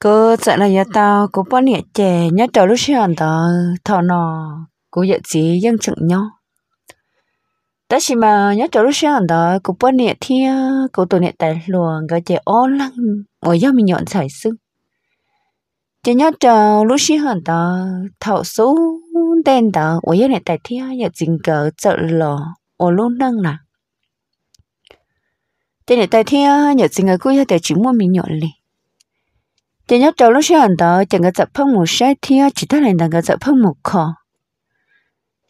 cô sợ là nhà tao cô bọn nhẹ trẻ nhớ trò lúc xưa tao thọ nọ cô dạy gì dân chừng nhau ta chỉ mà nhớ trò lúc xưa tao cô bọn nhẹ thia cô tổ nhẹ tài luồng gái trẻ ôn lăng ngồi do mình nhọn sải sức chỉ nhớ trò lúc xưa tao thọ số đen tao ngồi do nhẹ tài thia nhớ trình cờ sợ lò ở luôn năng nè tên nhẹ tài thia nhớ trình cờ cô nhớ tài chỉ mua mình nhọn liền chỉ nhớ trâu lúc xưa hẳn đó chẳng tập phong một sai thia chỉ thắt lên đằng có tập phong một khó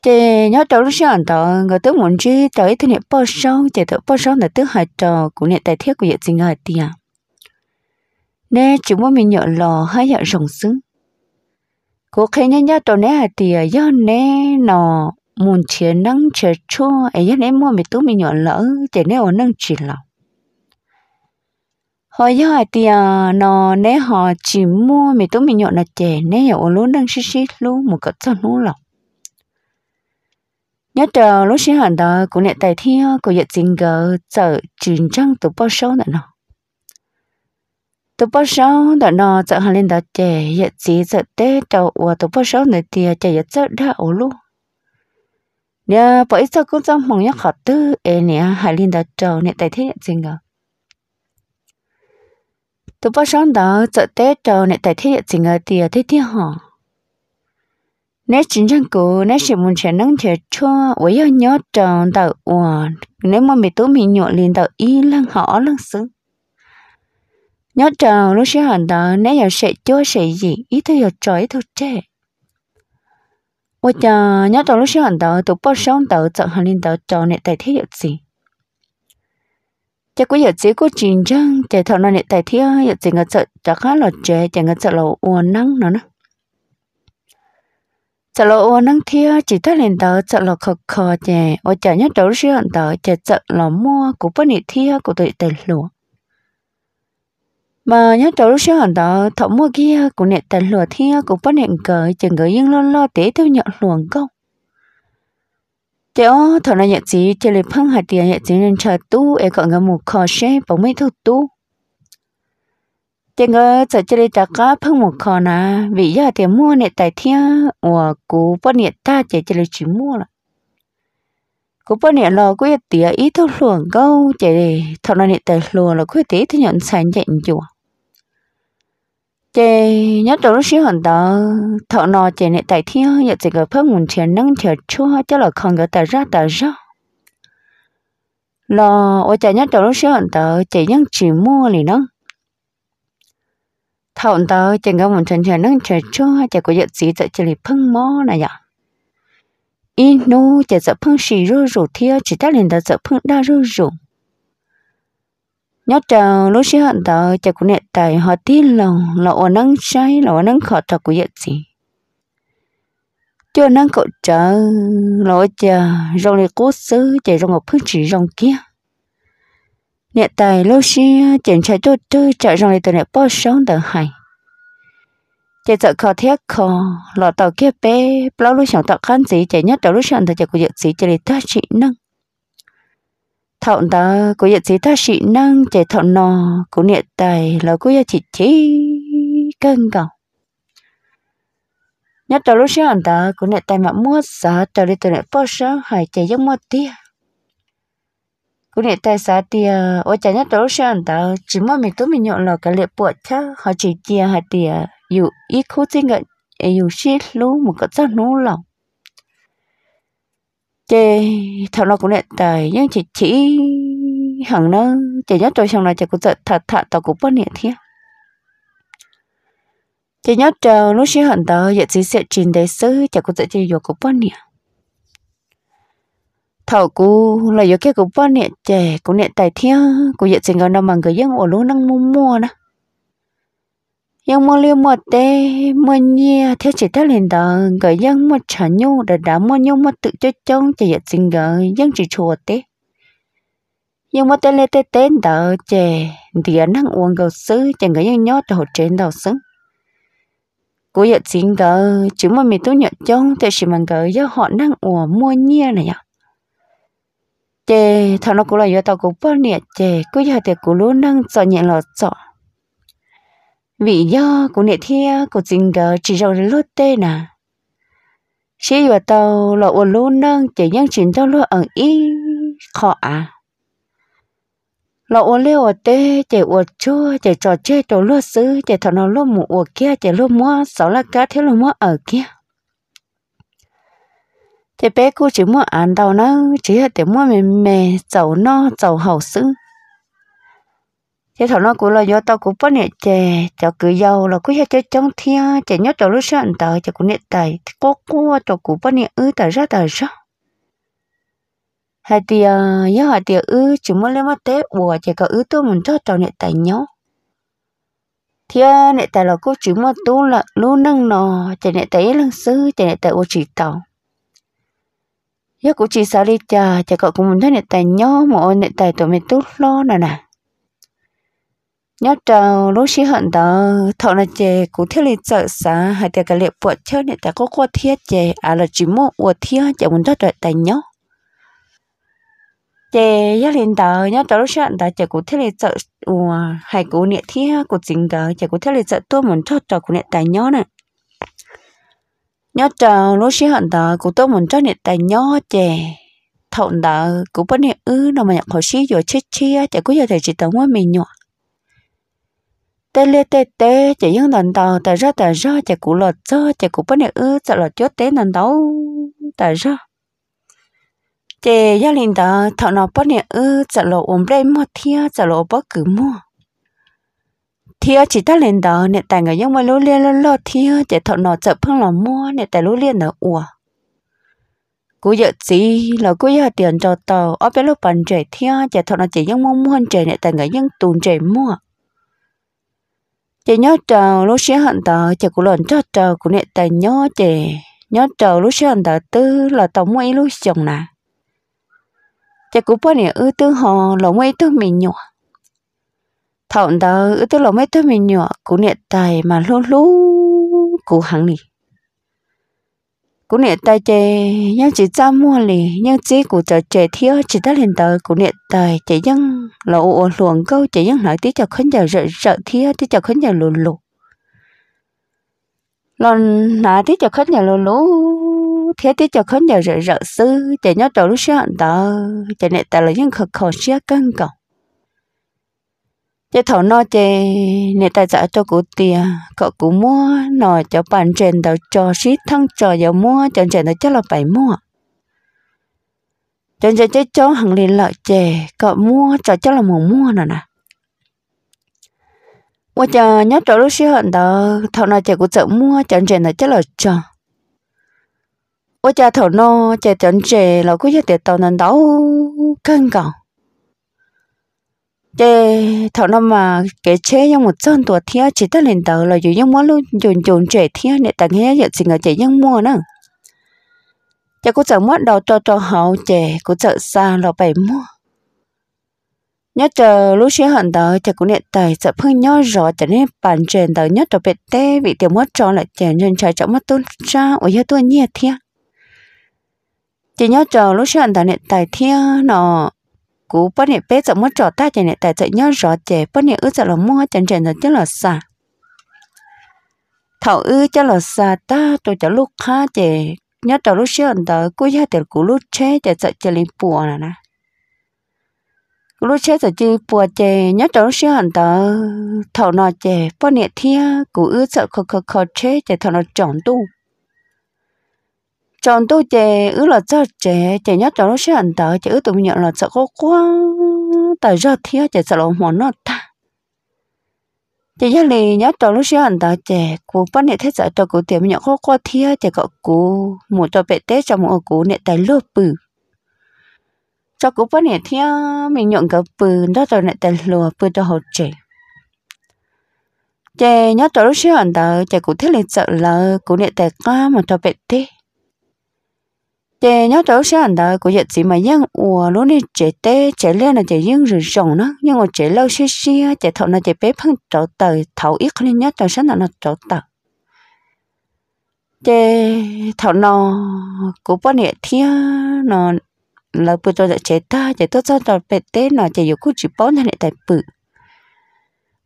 chỉ nhớ trâu lúc xưa hẳn đó người muốn chi tới thì niệm bao sâu chỉ tớ bao sâu là tớ hại trò cũng niệm tài thiết của diện sinh ở tiề nè chúng muốn mình nhớ lò hay nhớ rồng xứng cố khi nhớ nhớ trâu nè hại tiề do nè nọ muốn chiến năng chờ chua ấy nhớ nè mua mình tú mình nhớ lỡ chỉ nè ổn năng chỉ lòng họ giờ hỏi thì ờ, nó nè họ chỉ mua mì tôm mì nhọn là trẻ nè ở luôn đang xí xí luôn một cái chân luôn lọc nhớ chờ lúc xí hẳn đó cũng nè tài thi của dịch chính gờ chợ chuyển trăng tụ bao số nữa nọ tụ bao số đó nọ chợ hàng lên đó trẻ dịch chỉ chợ tết đầu và tụ bao số này thì chè dịch chợ đã ở luôn nhớ bởi sao cũng trong phòng nhớ học tư em nhớ hàng lên đó chờ nè tài thi dịch chính gờ tôi bao sáng đó chợ tết cho này tại thế chỉ ngờ tiề thế thiên họ nếu chính chẳng cố nếu chỉ muốn chạy nắng chạy cho với nhau nhớ tròn tạo uẩn nếu mà mình tôi mình nhộn liền tạo y lăng họ lăng xứ nhớ tròn lúc sẽ hẳn đó nếu giờ sẽ cho sẽ gì ý tôi giờ trời tôi trẻ ôi chờ nhớ tròn lúc sẽ hẳn đó tôi bao sáng đó chợ hẳn liền tạo tròn này tại thế gì chắc có giờ chỉ có chiến chăng chỉ thằng nó này tại thế giờ chỉ người sợ chắc khá là trẻ chỉ người sợ là uốn nắng nữa nữa sợ là uốn nắng thế chỉ ta lên đó sợ là khờ khờ trẻ ở chả nhất đầu riêng đó chỉ sợ là mua của bên này thế của tụi tụi lúa mà nhất đầu lúc sáng đó thọ mua kia của nẹt tận lúa thế của bên nẹt cởi chỉ người yên lo lo tế theo nhận luồng công thế ó thằng nó nhận gì thì lấy phăng hạt tiền nhận gì nên chờ tu em còn ngắm một khó xe bóng mấy thâu tu thế ngờ giờ chỉ lấy đặt cá phăng một khó na, vì giờ tiền mua nè tại thiên và cú bớt nè ta chỉ chỉ lấy chỉ mua là cú bớt nè lo cú tiền ít thâu luồng câu chỉ thằng nó nè tại luồng là cú tiền thì nhận sản nhận chùa chế nhớ tổ lúc xíu hẳn tớ thợ nọ chế này tại thiên nhớ chỉ có phước nguồn tiền nâng tiền chúa cho là không có tài ra tài ra lo ở chế nhớ tổ lúc xíu hẳn tớ chế nhớ chỉ mua liền nâng thợ tớ chế có nguồn tiền tiền nâng tiền chúa chế có nhớ gì tại chế liền phưng mó này nhở in nô chế sợ phưng xì rô rủ thiên chỉ ta liền ta sợ phưng đa rô rủ nhớ chờ lúc xí hận tờ chờ cũng nẹt tài họ tí lòng là ổn năng cháy là ổn năng khó thật của giật gì cho năng cậu chờ là chờ rong này cố xứ chạy rong ngọc phương chỉ rong kia nẹt tài lúc xí chèn chạy cho chơi chạy rong này từ nẹt bao sống tờ hay chạy sợ khó thiết khó lọ tàu kia bé bao lúc sáng tàu khăn gì chạy nhất tàu lúc sáng tờ chạy của giật gì chạy để ta chỉ năng thọn ta có nhận thấy ta sĩ năng chạy thọn nò có niệm tài là có nhận chỉ chỉ cân cầu nhất là lúc sáng ta có niệm tài mà mua giá đó đi từ niệm bao sáng hay chạy giống mua tia có niệm tài giá tia ở chạy nhất là lúc sáng ta chỉ mua mình tôi mình nhọn là cái liệp bột chứ họ chỉ tia hạt tia dù ít khu tinh ngợi dù xí lú một cái chân nú lòng chê thảo nó cũng lệ tài nhưng chỉ chỉ hằng nó chỉ nhớ trời xong là chỉ cũng thật thật thật tao cũng bất niệm thế chỉ nhớ trời lúc xí hận tao giờ chỉ sẽ trình đấy sứ chỉ cũng tự chỉ dục cũng bất niệm thảo cú là giờ cái cũng bất niệm chè cũng niệm tài thế cũng giờ chỉ ngon đâu mà người dân ở lúc năng mua mua nữa yang mo liu một te mo nia theo chỉ theo liền đó cái dân mo trả nhu đã đã mo nhu mo tự cho chống chỉ giật sinh gỡ yang chỉ chùa te nhưng mà te le te tên đó chè điện năng uống gầu sứ chẳng cái dân nhót hồ trên đầu sứ cô giật sinh gỡ chứ mà mình tu nhận chống thì chỉ mang gỡ do họ năng uống mua nia này ạ chè thằng nó cũng là do tao cũng bao nhiêu chè cứ giờ thì cũng luôn năng sợ nhẹ lọt sợ vì do của nệ thia của tình cờ chỉ rồi lốt tê nà chỉ vào tàu lọ ồn luôn nâng chỉ nhân chỉnh tàu luôn ẩn y khó à lọ ồn leo ở tê chỉ ồn chua chỉ trò chơi đồ luôn xứ chỉ thọ nó luôn mù ồn kia chỉ luôn mua sáu là cá thế luôn mua ở kia chỉ bé cô chỉ mua ăn đầu nó chỉ là để mua mềm mềm dầu no dầu hậu xứ chế thằng nó cũng là do tao cũng bắt nè chè cháu cứ giàu là cứ cho trong thia chè nhớ cháu lúc sáng tờ cháu cũng nè tài có qua cháu cũng bắt nè ư tờ ra tờ ra hai tia nhớ hai tia ư chỉ muốn lấy mắt tế bùa chè có ư tôi muốn cho cháu nè tài nhớ thia nè tài là cô chỉ muốn tu là lu nâng nò chè nè tài lăng sư chè nè tài ô chỉ tàu nhớ cũng chỉ sao đi chà chè cậu cũng muốn thấy nè tài nhớ mà ôn nè tài tụi mình tu lo nè nè nhớ trâu lúc xí hận đó thọ là chè cũng thiết lý sợ xá hay tiệt cái liệu bữa chơi này ta có qua thiết chè à là chỉ mua qua thiết chè muốn rất đợi tài nhớ chè nhớ lên đó nhớ trâu lúc xí hận đó chè cũng thiết lý sợ ủa hay cũng niệm thiết cũng chính đó chè cũng thiết lý sợ tôi muốn cho trâu cũng niệm tài nhớ nè nhớ trâu lúc xí hận đó cũng tôi muốn cho niệm tài nhớ chè thọ đó cũng bất niệm ư đâu mà nhận khẩu xí rồi chết chia chè cũng giờ thể chỉ tống với mình nhọ tê lê tê tê chỉ những lần tàu tại ra tại ra chỉ cũ lọt cho chỉ cũ bên này ư chỉ là chốt tế lần tàu tại ra chỉ gia đình đó thọ nó bên này ư chỉ là ôm đây mua thia chỉ là bất cứ mua thia chỉ ta lên đó nè tại người dân mà lú liên lú lọ thia chỉ thọ nó chợ phương là mua nè tại lú liên là ủa cú giờ gì là cú giờ tiền cho tàu ở bên lúc bàn trẻ thia chỉ thọ nó chỉ nhưng mua mua trẻ nè tại người dân tuần trẻ mua chị nhớ chờ lúc xé hận tờ chị cũng lần cho chờ cũng nệ tờ nhớ chị nhớ chờ lúc xé hận tờ tư là tổng mấy lúc chồng nè chị cũng bao nhiêu ư tư họ lỗ mấy tư mình nhỏ thọn tờ ư tư lỗ mấy tư mình nhỏ cũng nệ tài mà lú lú cũng hẳn đi cũng nè tay chè nhớ chỉ ra mua lì nhớ chỉ của chợ chè thiếu chỉ ta lên tới cũng nè tay chè dân là ô luồng câu chè dân nói tí cho khấn giờ rợ rợ thiếu tí cho khấn giờ lù lù lần nà tí cho khấn giờ lù lù thế tí cho khấn giờ rợ rợ sư chè nhớ trâu lúc sáng tờ chè nè tay là dân khờ khờ xia căng còng chế thảo nó chế nè ta giả cho cụ tiền cậu cụ mua nọ cho bàn trên đầu cho xít thăng cho giờ mua chân trên nó chắc là phải mua chân trên chế cho hàng liền lợi chè cậu mua cho chắc là muốn mua nè nè mua chờ nhớ cho lúc xí hận đó thảo nó chè cụ sợ mua chân trên nó chắc là trò ôi cha thảo nó chè chân chè là cứ giờ tiền tàu nên đâu cân cầu chế thọ năm mà cái chế nhưng một chân tuổi thia chỉ ta lên tàu là dù nhưng mua luôn chồn chồn trẻ thia để tặng nghe nhận xin ở trẻ nhưng mua nữa chế cũng chẳng mất đầu cho cho hậu trẻ cũng chợ xa là phải mua nhớ chờ lúc xưa hận tàu chế cũng điện tài sợ phương nhớ rõ cho nên bàn chuyện tàu nhớ cho bệt tê vì tiểu mất cho lại trẻ nhân trái chẳng mất tôn ra ở dưới tôi nhiệt thia, chỉ nhớ chờ lúc xưa hận tàu điện tài thia nó cú bắt nhẹ bé chậm mất trò ta chạy nhẹ tại chạy nhớ rõ chạy bắt nhẹ ư chạy là mua chân chạy là chứ là xa thảo ư cho là xa ta tôi cho lúc khá chạy nhớ trò lúc xưa anh ta cú ra tiền cú lúc che chạy chạy chạy lên bùa nè nè cú lúc chế chạy chơi bùa chạy nhớ trò lúc xưa anh ta thảo nó chạy bớt nhẹ thia cú ư chạy khó khó khó chế chạy thảo nó chọn tung chọn tôi chè ứ là cho chè chè nhất cho nó sẽ ăn tới chè ứ tụi mình nhận là sợ có quá tại do thiếu chè sợ lộ mòn nó ta chè nhất lì nhất cho nó sẽ ăn tới chè cú bắt nè thế sợ cho cú tiệm nhận có quá thiếu chè cậu cú một cho bệ tết cho một cú nè tại lừa bự cho cú bắt nè thiếu mình nhận cái bự đó rồi nè tại lừa bự cho họ chè chè nhất cho nó sẽ ăn tới chè cú thế lì sợ là cú nè tại ca mà cho bệ tết chị nhớ cháu sẽ ăn đời của chị mà nhưng ủa lúc này chị tê chị lên là chị nhưng rồi rồng nó nhưng mà chị lâu xí xí chị thọ là chị bé phăng cháu tờ thầu ít nên nhớ cháu sẽ là nó cháu tờ thọ nó của bọn nhẹ thia nó là bữa cho chị ta chị tốt cho cháu bé tê nó chị yêu cô chị bốn này tại bự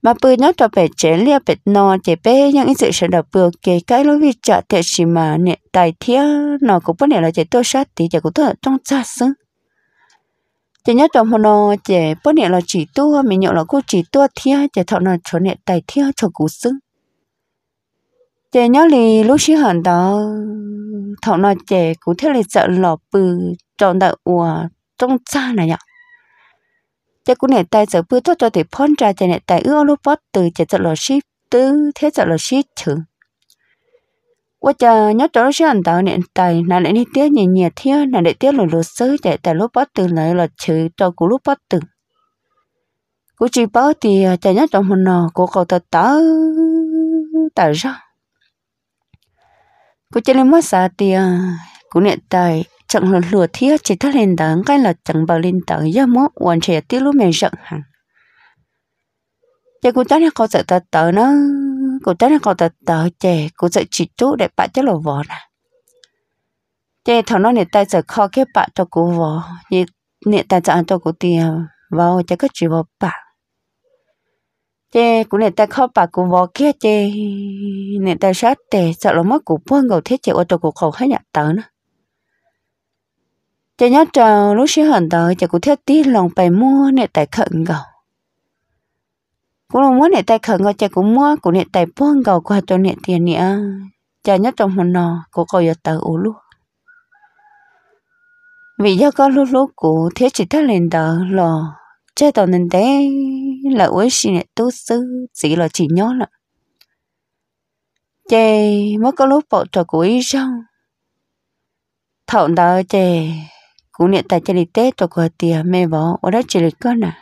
mà bự nó cho bé chế lia bé nó chế bé những cái sự sẽ đọc bự kê cái lối vi trả thiệt gì mà nè tài thiệt nó cũng bất nè là chế tôi sát thì chế cũng tôi trong cha sứ chế nhớ trong hôm nó chế bất nè là chỉ tua mình nhớ là cô chỉ tua thiệt chế thọ nó cho nè tài thiệt cho cú sứ chế nhớ lì lúc xí hẳn đó thọ nó chế cũng thế là sợ lọ bự trong đại ủa trong cha này nhở chắc cũng nè tài sợ bữa tốt cho thì phong trà chạy nè tài ưa lúc bót từ chạy sợ lò ship tư thế sợ lò ship chữ quá chờ nhớ cho nó sẽ ăn tạo nè tài là lại đi tiếc nhẹ nhẹ thiếu là để tiết lò lò sớ chạy tại lúc bót từ lại là chữ cho cú lúc bót từ cú chỉ bó thì chạy nhớ trong một nò của cầu thật tớ tớ sao, cú chỉ lên mất xa thì cú nè tài chẳng lừa lừa thiết chỉ thắt lên tầng cái là chẳng bảo lên tầng do mốt hoàn trẻ tiêu lúc mình rộng hẳn giờ cô ta này có sợ tờ tờ nó cô ta này có tờ tờ trẻ, cô sợ chỉ chú để bạn chắc lộ vò nè chè thằng nó này tay sợ kho cái bạn cho cô vò, như nè tay sợ cho cô tiền vào chắc có chỉ vò bạn chê cũng nè ta khó bà cũng vò kia chê nè ta sát tè sợ là mất của buông gầu thế chịu ô tô cũng khổ hết nhà tớ nữa cho nhớ trò lúc xí hận tờ chả cũng thiết tí lòng bài mua nè tài khẩn gầu cũng lòng mua nè tài khẩn gầu chả cũng mua cũng nè tài buông gầu qua cho nè tiền nè chả nhớ trong hồn nò cũng coi giờ tờ ủ lúc vì do có lúc lúc của thiết chỉ thắt lên tờ lò chơi tàu nên thế là uế xì nè tu sư chỉ là chỉ nhớ là chê mới có lúc bỏ trò của ý xong thọn tờ chê cú nè tại chơi tết tổ có tiền mẹ bỏ ở đó chơi lịch con à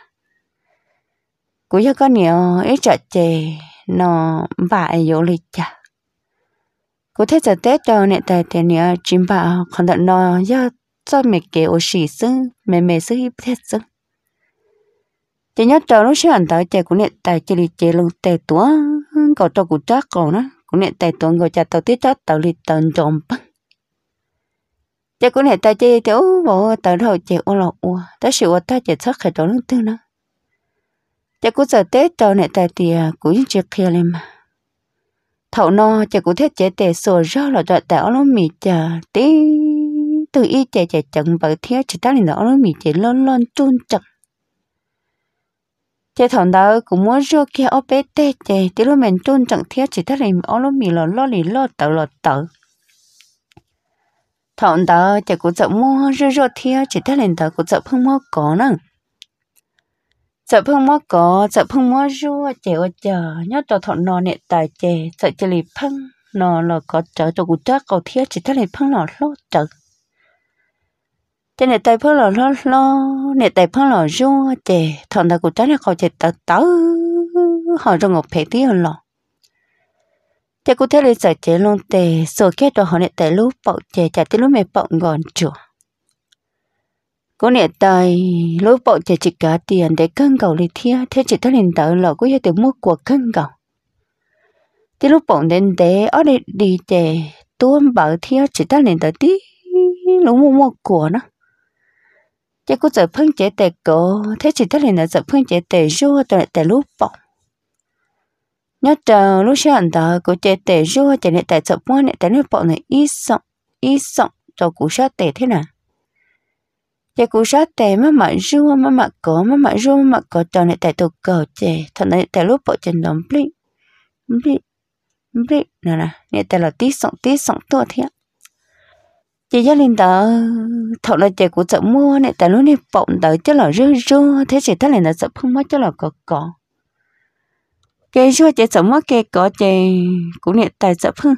cú cho con nhiều ít chợ chè nó vài dỗ lịch chả cú thế giờ tết cho nè tại tiền nhiều chim bà còn tận nó do cho mẹ kế ô xỉ sưng mẹ mẹ sưng ít thế sưng chỉ nhớ trâu nó sẽ ảnh tới chơi cú nè tại chơi lịch chè luôn tè tuá cậu cho cú chắc cậu nó cú nè tại tuá cậu cha tàu tiết cho tàu lịch tàu chồng băng chỉ cũng hệ ta chơi chỗ bộ tờ đầu chỉ ô lọ ô ta sự ô ta chơi thắc hệ chỗ lưng tư nữa chỉ cũng giờ tết tờ này ta thì à, cũng chơi kia lên mà thầu no chỉ cũng thiết chơi tệ sổ ra là đợt tạo nó mì chờ tí từ y chơi chơi chẳng bởi thiết chỉ ta lên nó mì chế lon lon chun chặt chế thằng đó cũng muốn rước kia ở bé tê chế tí lúc mình chun chặt thiết chỉ ta lên nó mì lon lo lì lo tờ lo tờ thọn đó chỉ có chợ mua rơ rơ thia chỉ ta lên đó có chợ phong mua có nè chợ phong mua có chợ phong mua rua chỉ ở chờ nhớ cho thọn nọ nè tài chè chợ chỉ lì phong nọ là có chợ cho cụ chắc cầu thia chỉ ta lên phong nọ lô chợ trên nè tài phong lò lo lo, nè tài phong lò rua chè thọn đó cụ chắc nè cầu chè tớ tớ họ trong ngục phải tí hơn thế cô thế là giải chế luôn tề sổ kết đồ họ nè tề lúc bọc chế chả tê lúc mẹ bọc gòn chùa cô nè tài lúc bọc chế chỉ cả tiền để cân cầu lì thia thế chỉ tới lên tờ lò cũng như từ mua của cân cầu tê lúc bọc đến tế ở đây đi chế tuôn bảo thia chỉ tới lên tờ tí lúc mua mua của nó thế cô giải phân chế tề cổ thế chỉ tới lên là giải phân chế tề rua tờ tề lúc bọc nhớ chờ lúc xưa anh ta có chơi tệ rùa chạy lại tại chợ mua lại tại nước bọn này ít sọng ít sọng cho cú sát tệ thế nào chạy cú sát tệ mà mặc rùa mà mặc cổ mà mặc rùa mà mặc cổ tròn lại tại tụt cầu chè thật này tại lúc bọn chân đóng blit blit blit nè nè này tại là tí sọng tí sọng to thế chị gia linh tớ thọ là chị của chợ mua này tại lúc này bọn tớ cho là rùa rùa thế chỉ thế là là sợ không mất cho là có có cái chua chế sống mất cái có chế cũng niệm tài chấp hơn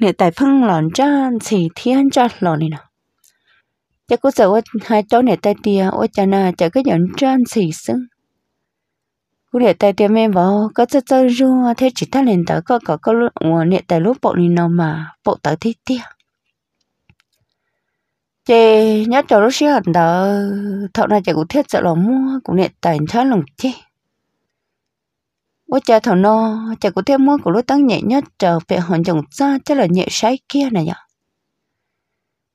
niệm tài phân lòn chân chỉ thiên cho lòn này nè chắc cũng sợ hai cháu nè tay tia ô cha na chả cái nhẫn chân chỉ sưng cũng niệm tài tia mẹ bảo có chơi chơi rua thế chỉ ta lên tới có có có niệm tài lúc bộ này nào mà bộ tới thế tia chị nhớ cho lúc xíu hẳn đó thợ này chị cũng thiết sợ lòng mua cũng nè tài thá lòng chi bố cha thợ nó chị cũng thiết mua của lối tăng nhẹ nhất chờ về hòn chồng xa chắc là nhẹ sái kia này nhở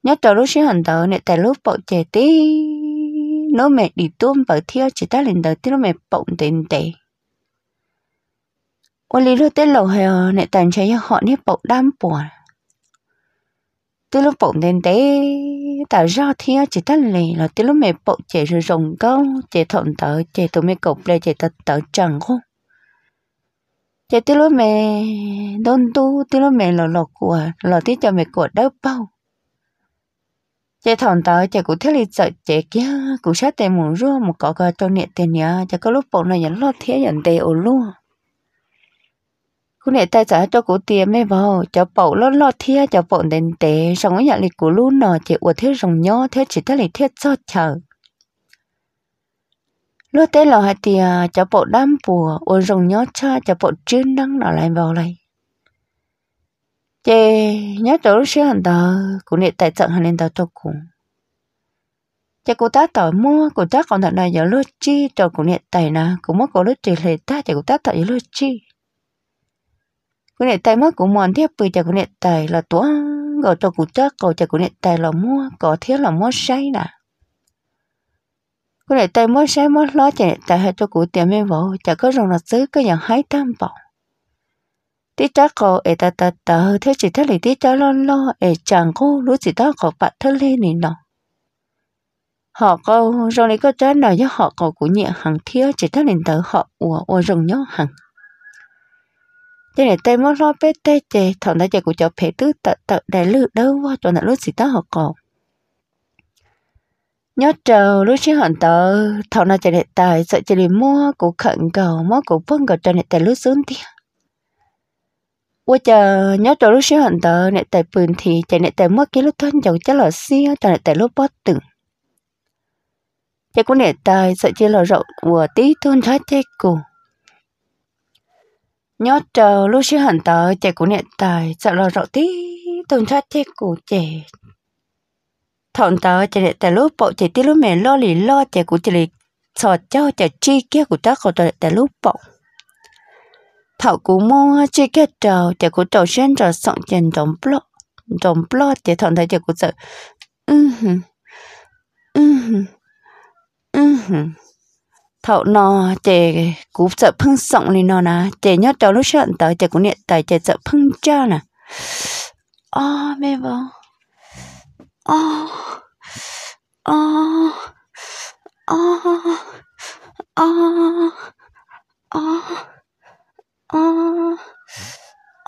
nhớ cho lúc xíu hẳn đó nè tài lúc bọn trẻ tí nó mẹ đi tuôn vào thiêu chỉ ta lên đời tí nó mẹ bỗng tiền tệ ôi lý lúc tết lầu hè nè tài chạy họ nè bỗng đam buồn tôi lúc bỗng đen đấy tạo ra thì chỉ ta lì là tôi lúc mẹ bỗng chỉ rồi rồng câu chỉ thuận tớ chỉ tôi mẹ cục lại chỉ tớ tớ chẳng không chỉ tôi lúc mẹ đôn tu từ lúc mẹ lò lò của lò tí cho mẹ của đỡ bao chị thuận tớ chị cũng thế lý sợ chị kia cũng sát tiền muốn rua một cọ cọ cho nhẹ tiền nhà chị có lúc bọn này nhận lo thế nhận tiền ổn luôn cho cổ tiền mới vào cho bầu lo lo thia cho bầu đến tệ xong cái nhà lịch của luôn nọ chỉ uất thế rồng nhỏ thế chỉ thấy lịch thế cho chờ lúc tế lò hạt tiền, cho bộ đam bùa ô rồng nhỏ cha cho bộ chuyên năng nó lại vào lại. chê nhớ chỗ lúc xưa hẳn tờ cụ nệ tại trận hẳn lên tờ cho cụ chê cụ ta tỏi mua cụ ta còn thật này giờ lúc chi cho cụ nệ tại nà cũng mất cụ lúc trì lệ ta chê cụ ta tỏi giờ lúc chi cái này tay mất cũng mòn tiếp, bị cho cái này tay là tua gọi cho cụ chắc gọi chạy cái này tay là mua có thiết là mua say nè cái này tay mua say mua lo chạy này tay hay cho cụ tiền mới vỗ chạy có rồng là là ซื้อ cái dạng hái tam bảo tí chắc có ê ta ta ta thế chỉ thế này tí chắc lo lo ê chàng cô lúc chỉ đó có bạn thế lên này nọ họ câu rồi này có trái nào với họ cầu của nhẹ hàng thiếu chỉ thế nên tới họ ủa ủa rồng nhó hàng thế này tay mất lo bé tay chè thằng đã chạy của cháu bé tứ tật tật đại lự đâu qua cho nó lúc gì đó họ còn nhớ chờ lúc chứ hận tờ thằng nó chạy đệ tài sợ chè đi mua của khẩn cầu mua của vâng cầu cho đệ tài lúc xuống đi qua chờ nhớ chờ lúc chứ hận tờ đệ tài bừng thì chạy đệ tài mất cái lúc thân chồng chắc là xia cho đệ tài lúc bót từng chạy cũng đệ tài sợ chè là rộng của tí thôn thoát chè cùng nhớ chờ lúc chưa hẳn tờ trẻ của nẹt tài sợ lo rõ tí tôn thoát trẻ của trẻ thọn tờ trẻ nẹt tài lúc bộ trẻ tí lúc mẹ lo lì lo trẻ của trẻ lì sọt cho trẻ chi kia của ta còn trẻ tài lúc bộ thọ cú mua chi kia trầu trẻ của trầu xuyên trầu sọn chèn trống blo trống blo trẻ thọn thấy trẻ của sợ ừ ừ ừ thọ nọ chè cú sợ phưng sọng lên nọ nè chè nhớ cháu lúc sợ tới chè cú niệm tại chè sợ phưng cha nè ô mẹ vợ à à à à à à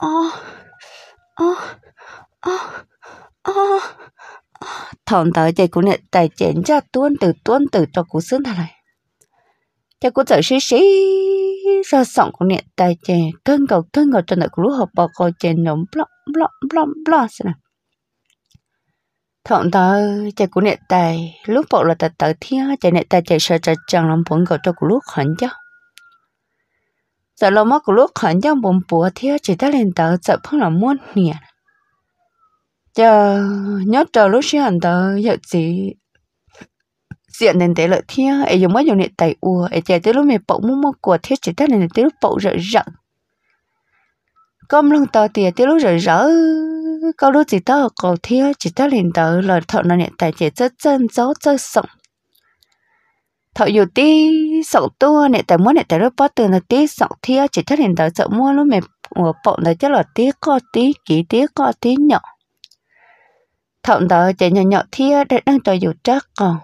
à à à à thọn tới chè cú niệm tại chè cha tuôn từ tuôn từ cho cú sướng thằng này thế cũng giờ xí xí ra sòng cũng nè tại chè cơn cầu cơn cầu cho đời của lúc hộp bò coi chè nó blom blom blom blom xem nào thằng ta chè của nè tại lúc bảo là tại tại thiên chè nè tại chè sợ chè chẳng làm bốn cầu cho của lúc hẳn cho, giờ lo mất của lúc hẳn cho bốn bùa thiên chỉ ta lên tờ sợ không là muốn nè chờ nhớ chờ lúc xí hẳn tờ giờ gì diện đến tế lợi thiên ấy dùng mấy dùng điện tài ua ấy chạy tới lúc mình bỗng muốn mua của thiết chỉ tới này tới lúc bỗng rỡ rỡ công lông tờ tiền tới lúc rỡ rỡ câu lúc chỉ tớ cầu thiên chỉ tới liền tờ lời thọ nó điện tài chỉ tới chân gió tới sọng thọ dù tí sọng tua điện tài muốn điện tài lúc bắt từ là tí sọng thiên chỉ tới liền tờ sợ mua lúc mình mua bỗng là chắc là tí co tí kỹ tí co tí nhỏ thọ tờ chạy nhỏ nhỏ thiên để đang tờ dù chắc còn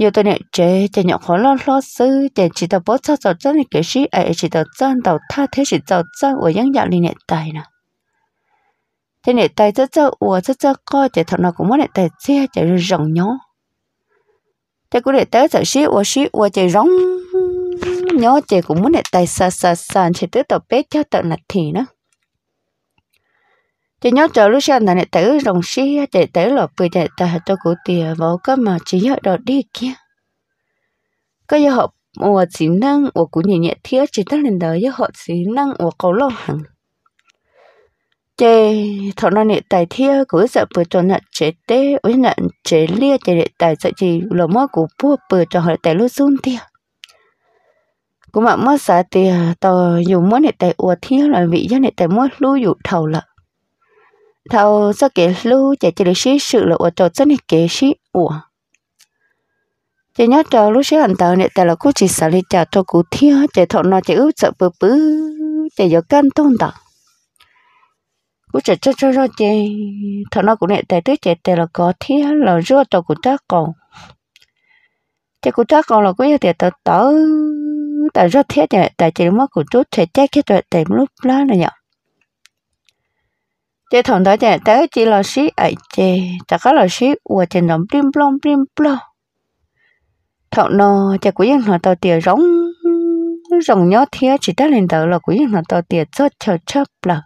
有的呢，这这鸟好老老师，这知道不操作真的给是，哎，知道真到他他是造真，我养养你呢带呢。thế này tay rất rất ủa rất rất coi để thằng nào cũng muốn để tay xe chạy rồng nhó thế cũng để tới sợ xí ủa xí ủa chạy rong nhó chạy cũng muốn để tay xa xa xa chạy tới tàu bé cho tận là thì nữa chỉ nhớ trở lúc sáng này tử rồng xí để tử lọ bự để ta tôi cố tiền vào cái mà chỉ nhớ đó đi kia có giờ họ mùa chỉ năng của cũng nhẹ nhẹ thiếu chỉ tất lên đời giờ họ chỉ năng của cầu lo hẳn chê thọ nó nhẹ tài thiếu cứ sợ vừa cho nợ chế tế với nợ chế lia để để tài sợ gì lọ mơ của bùa vừa cho họ tài lúc xuống tiền cũng mà mất xả tiền tao dùng mất này tài uo thiếu là vị do này tài mất lưu dụ thầu lợ thâu sau cái lưu chạy chỉ được sĩ sự là ở chỗ chân này kế sĩ ủa chỉ nhớ cho lúc sĩ hẳn tàu này tại là cô chỉ xả lý trả cho cụ thia chạy thọ nó chạy ướp sợ bự bự chạy giờ can tôn tàu cụ chạy cho cho cho chạy thọ nó cũng này tại tới chạy tại là có thia là rửa cho cụ trác còn chạy cụ trác còn là cũng như thế tớ tớ tại rất thiết chạy tại chỉ mất cụ chút chạy chắc cái tại lúc lá này nhở chế thằng đó chạy tới chỉ là sĩ ấy chế ta có là sĩ của chế nóng blim blom blim blom thằng nó chạy của những nó tao tiền rống rồng nhó chỉ ta lên tàu là của những nó tao tiền cho chờ chấp là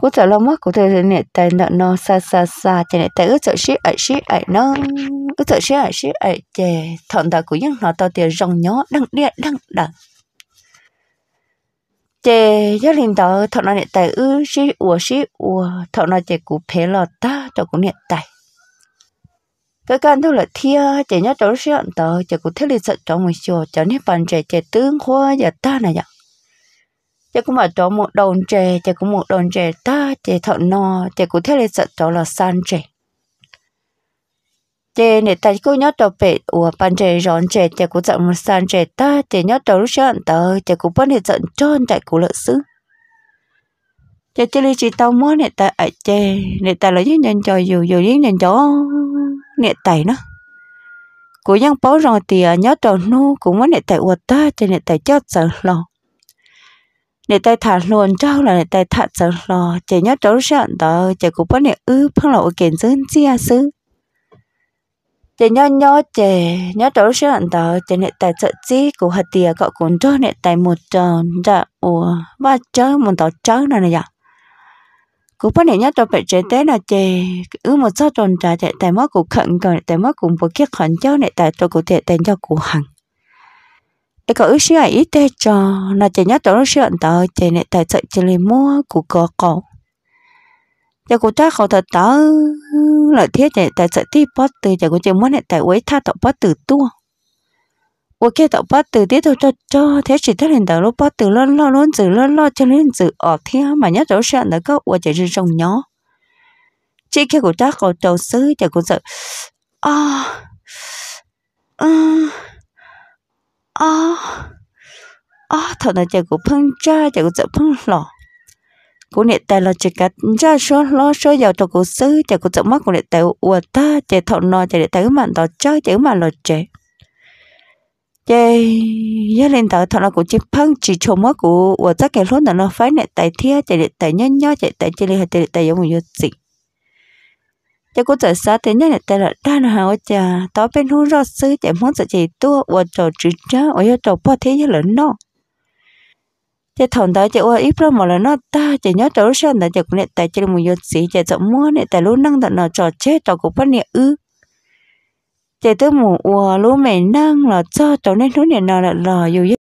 cú lo mất của thời này tài nợ nó xa xa xa chạy này tài ước trợ sĩ ấy sĩ ấy nó ước trợ sĩ ấy sĩ ấy chế thằng đó của những nó tao tiền rồng nhó đăng điện đăng đăng chế gia đình đó thọ nó hiện tại ư sĩ ủa sĩ ủa thọ nó chế cụ phê lọt ta cho cũng hiện tại cái căn thôi là thia chế nhớ cháu sĩ hiện tờ chế cụ thế lịch sợ cháu mình chùa cháu nên bàn chế chế tướng khoa giờ ta này nhở chế cũng mà cháu một đồng chế chế cũng một đồng chế ta chế thọ nó chế cụ thế lịch sợ cháu là san chế chế nè ta cứ nhớ tàu bể ủa ban chế rón chế chế cũng giận một sàn chế ta chế nhớ tàu lúc chọn tờ chế cũng vẫn hệ giận tròn tại cũng lợi sứ chế chế lý chỉ tao muốn nè ta ở à, chế nè ta lấy nhân cho dù dù những nhân cho nè tài nó cũng nhân bó rồi thì à, nhớ tàu nu cũng muốn nè tài ủa ta chế nè tài chót sợ lo nè tài thả luôn trao là nè tại thả sợ lo chế nhớ đầu lúc chọn tờ chế cũng vẫn nè ư phăng lộ kiện dân chia sứ chị nhớ nhớ chị nhớ chỗ xí hẳn đó chị nè tại sợ chí của hạt tiền à, cậu cũng cho nè tại một tròn ờ, ra dạ, ủa ba chớ một tàu chớ này nè cụ bác nè nhớ cho bệnh chế tế là chị ứ một số tròn trà chị tại mất cụ khẩn còn tại mất cũng bộ kiếp khẩn chớ nè tại cho cụ thể tên cho cụ hằng cái cậu ứ xí hẳn ít tê cho là chị nhớ chỗ xí hẳn đó chị nè tại sợ chị lên mua của có cậu giờ cô cha khẩu thật tớ là thiết để tại sợ tí bớt từ giờ cô chỉ muốn để tại quấy tha tạo bớt từ tua ô kia tạo bớt từ tí thôi cho cho thế chỉ thấy hiện tại lúc bớt từ lo lo luôn từ lo lo cho nên từ ở thế mà nhất rõ ràng là có ô chạy trong nhỏ chỉ khi cô ta khẩu trầu xứ giờ cô sợ à à à à thật là giờ cô phun cha giờ cô sợ phun lọ cũng nè tài là chỉ cả ra số lo số giàu cho cụ sư chỉ cụ tận mắt cũng nè tài của ta chạy thọ nọ chạy để tài mà đó chơi chỉ mà lo chạy chạy gia lên tàu thọ là cụ chỉ phăng chỉ chồng mắt của ủa ta cái lốt nó phải nè tài thia chạy để tài nhớ nhớ chạy tài chỉ để tài tài giống như gì chạy cụ tận xa thế nè tài là đa là hào chả tao bên hông rõ sư chạy muốn sự chỉ tua ủa trò chỉ cha ở chỗ bỏ thế như lớn nọ chị thằng đó chị ôi ít lắm mà là nó ta chị nhớ cháu xem đã chị cũng nè tại chị là một yếu sĩ chị chọn mua nè tại lúc năng tận nó trò chết trò cũng phát nè ư chị tới mù ua lúc mẹ năng là cho cháu nên lúc nè nào là lò dù